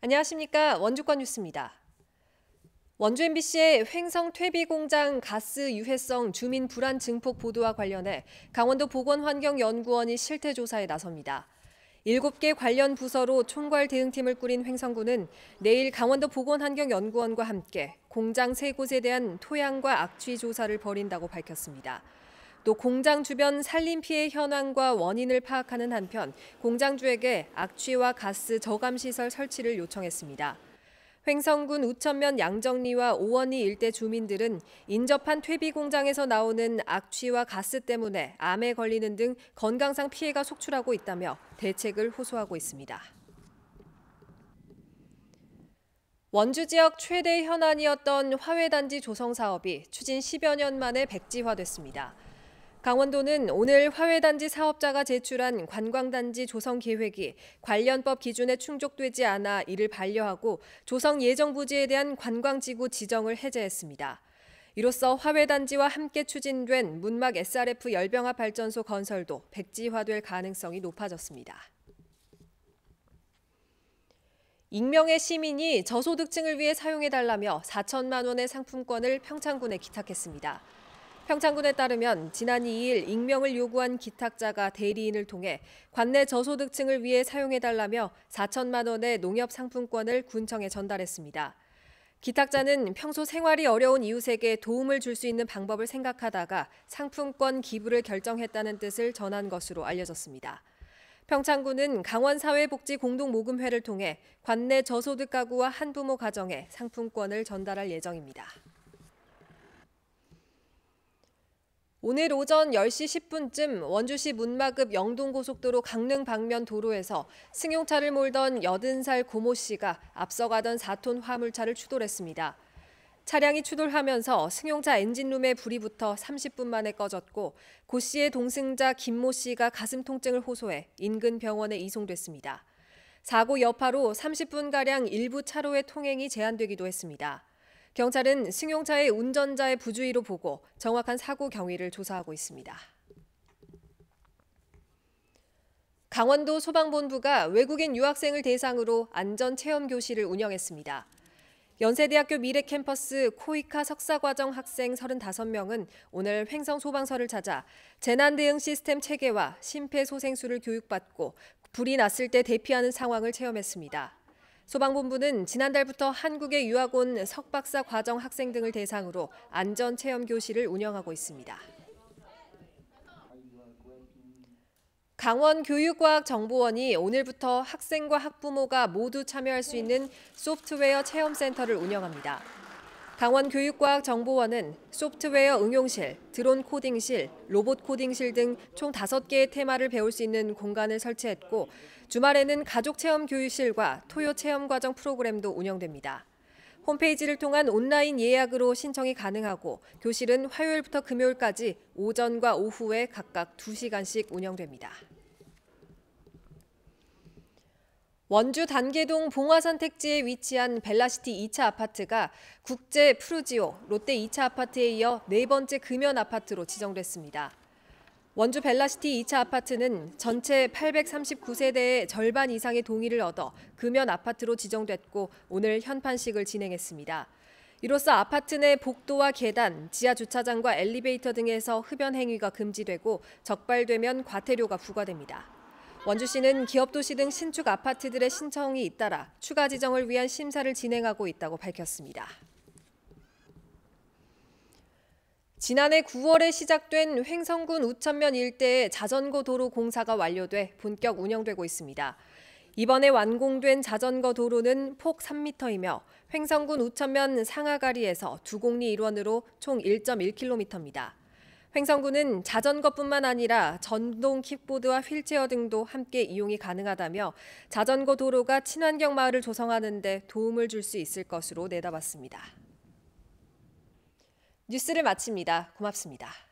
안녕하십니까 원주권 뉴스입니다. 원주 MBC의 횡성 퇴비 공장 가스 유해성 주민 불안 증폭 보도와 관련해 강원도 보건환경연구원이 실태 조사에 나섭니다. 7개 관련 부서로 총괄 대응팀을 꾸린 횡성군은 내일 강원도 보건환경연구원과 함께 공장 3곳에 대한 토양과 악취 조사를 벌인다고 밝혔습니다. 또 공장 주변 산림 피해 현황과 원인을 파악하는 한편 공장주에게 악취와 가스 저감 시설 설치를 요청했습니다. 횡성군 우천면 양정리와 오원리 일대 주민들은 인접한 퇴비 공장에서 나오는 악취와 가스 때문에 암에 걸리는 등 건강상 피해가 속출하고 있다며 대책을 호소하고 있습니다. 원주 지역 최대 현안이었던 화훼단지 조성 사업이 추진 10여 년 만에 백지화됐습니다. 강원도는 오늘 화훼단지 사업자가 제출한 관광단지 조성 계획이 관련법 기준에 충족되지 않아 이를 반려하고 조성 예정 부지에 대한 관광지구 지정을 해제했습니다. 이로써 화훼단지와 함께 추진된 문막 SRF 열병합 발전소 건설도 백지화될 가능성이 높아졌습니다. 익명의 시민이 저소득층을 위해 사용해달라며 4천만 원의 상품권을 평창군에 기탁했습니다. 평창군에 따르면 지난 2일 익명을 요구한 기탁자가 대리인을 통해 관내 저소득층을 위해 사용해달라며 4천만 원의 농협 상품권을 군청에 전달했습니다. 기탁자는 평소 생활이 어려운 이웃에게 도움을 줄 수 있는 방법을 생각하다가 상품권 기부를 결정했다는 뜻을 전한 것으로 알려졌습니다. 평창군은 강원사회복지공동모금회를 통해 관내 저소득 가구와 한부모 가정에 상품권을 전달할 예정입니다. 오늘 오전 10시 10분쯤 원주시 문마급 영동고속도로 강릉 방면 도로에서 승용차를 몰던 80살 고모 씨가 앞서가던 4톤 화물차를 추돌했습니다. 차량이 추돌하면서 승용차 엔진룸에 불이 붙어 30분 만에 꺼졌고 고 씨의 동승자 김모 씨가 가슴 통증을 호소해 인근 병원에 이송됐습니다. 사고 여파로 30분가량 일부 차로의 통행이 제한되기도 했습니다. 경찰은 승용차의 운전자의 부주의로 보고 정확한 사고 경위를 조사하고 있습니다. 강원도 소방본부가 외국인 유학생을 대상으로 안전체험 교실을 운영했습니다. 연세대학교 미래캠퍼스 코이카 석사과정 학생 35명은 오늘 횡성 소방서를 찾아 재난대응 시스템 체계와 심폐소생술을 교육받고 불이 났을 때 대피하는 상황을 체험했습니다. 소방본부는 지난달부터 한국의 유학 온 석박사 과정 학생 등을 대상으로 안전체험 교실을 운영하고 있습니다. 강원교육과학정보원이 오늘부터 학생과 학부모가 모두 참여할 수 있는 소프트웨어 체험센터를 운영합니다. 강원교육과학정보원은 소프트웨어 응용실, 드론 코딩실, 로봇 코딩실 등 총 5개의 테마를 배울 수 있는 공간을 설치했고 주말에는 가족 체험 교육실과 토요 체험 과정 프로그램도 운영됩니다. 홈페이지를 통한 온라인 예약으로 신청이 가능하고 교실은 화요일부터 금요일까지 오전과 오후에 각각 2시간씩 운영됩니다. 원주 단계동 봉화산 택지에 위치한 벨라시티 2차 아파트가 국제 프르지오 롯데 2차 아파트에 이어 네 번째 금연 아파트로 지정됐습니다. 원주 벨라시티 2차 아파트는 전체 839세대의 절반 이상의 동의를 얻어 금연 아파트로 지정됐고 오늘 현판식을 진행했습니다. 이로써 아파트 내 복도와 계단, 지하 주차장과 엘리베이터 등에서 흡연 행위가 금지되고 적발되면 과태료가 부과됩니다. 원주시는 기업도시 등 신축 아파트들의 신청이 잇따라 추가 지정을 위한 심사를 진행하고 있다고 밝혔습니다. 지난해 9월에 시작된 횡성군 우천면 일대의 자전거 도로 공사가 완료돼 본격 운영되고 있습니다. 이번에 완공된 자전거 도로는 폭 3m이며 횡성군 우천면 상하가리에서 두곡리 일원으로 총 1.1km입니다. 횡성군은 자전거뿐만 아니라 전동 킥보드와 휠체어 등도 함께 이용이 가능하다며 자전거 도로가 친환경 마을을 조성하는 데 도움을 줄 수 있을 것으로 내다봤습니다. 뉴스를 마칩니다. 고맙습니다.